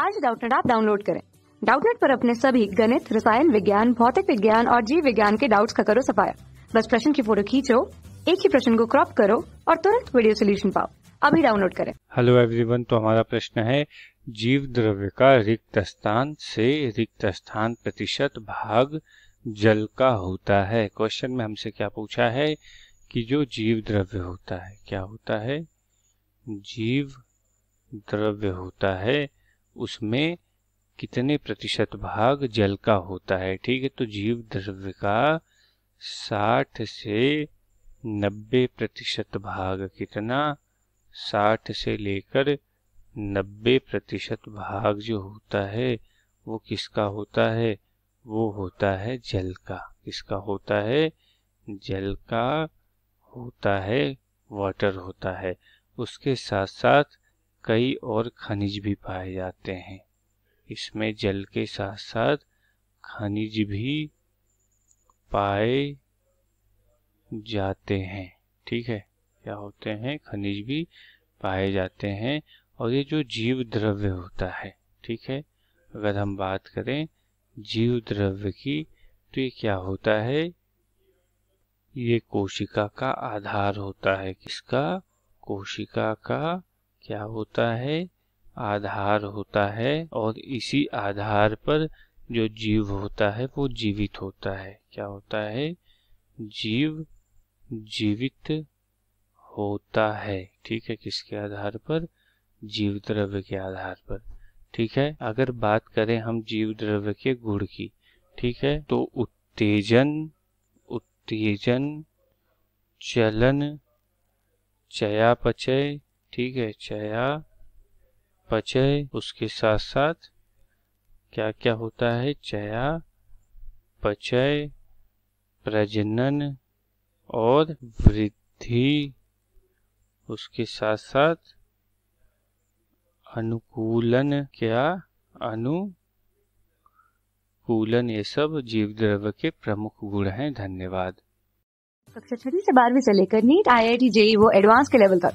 आज डाउटनेट आप डाउनलोड करें डाउटनेट पर अपने सभी गणित रसायन विज्ञान भौतिक विज्ञान और जीव विज्ञान के डाउट्स का करो सफाया बस प्रश्न की फोटो खींचो एक ही प्रश्न को क्रॉप करो और तुरंत वीडियो सोल्यूशन पाओ अभी डाउनलोड करें हेलो एवरीवन तो हमारा प्रश्न है जीव द्रव्य का रिक्त स्थान से रिक्त स्थान प्रतिशत भाग जल का होता है क्वेश्चन में हमसे क्या पूछा है कि जो जीव द्रव्य होता है क्या होता है जीव द्रव्य होता है उसमें कितने प्रतिशत भाग जल का होता है ठीक है तो जीव द्रव्य का साठ से नब्बे प्रतिशत भाग कितना साठ से लेकर नब्बे प्रतिशत भाग जो होता है वो किसका होता है वो होता है जल का किसका होता है जल का होता है वाटर होता है उसके साथ साथ कई और खनिज भी पाए जाते हैं इसमें जल के साथ साथ खनिज भी पाए जाते हैं ठीक है क्या होते हैं खनिज भी पाए जाते हैं और ये जो जीव द्रव्य होता है ठीक है अगर हम बात करें जीव द्रव्य की तो ये क्या होता है ये कोशिका का आधार होता है किसका कोशिका का क्या होता है आधार होता है और इसी आधार पर जो जीव होता है वो जीवित होता है क्या होता है जीव जीवित होता है ठीक है किसके आधार पर जीव द्रव्य के आधार पर ठीक है अगर बात करें हम जीव द्रव्य के गुण की ठीक है तो उत्तेजन उत्तेजन चलन चयापचय ठीक है चया पचय उसके साथ साथ क्या क्या होता है चया पचय प्रजनन और वृद्धि उसके साथ साथ अनुकूलन क्या अनुकूलन ये सब जीव द्रव्य के प्रमुख गुण हैं धन्यवाद कक्षा छठी से बारहवीं से लेकर NEET I I T JEE वो एडवांस के लेवल तक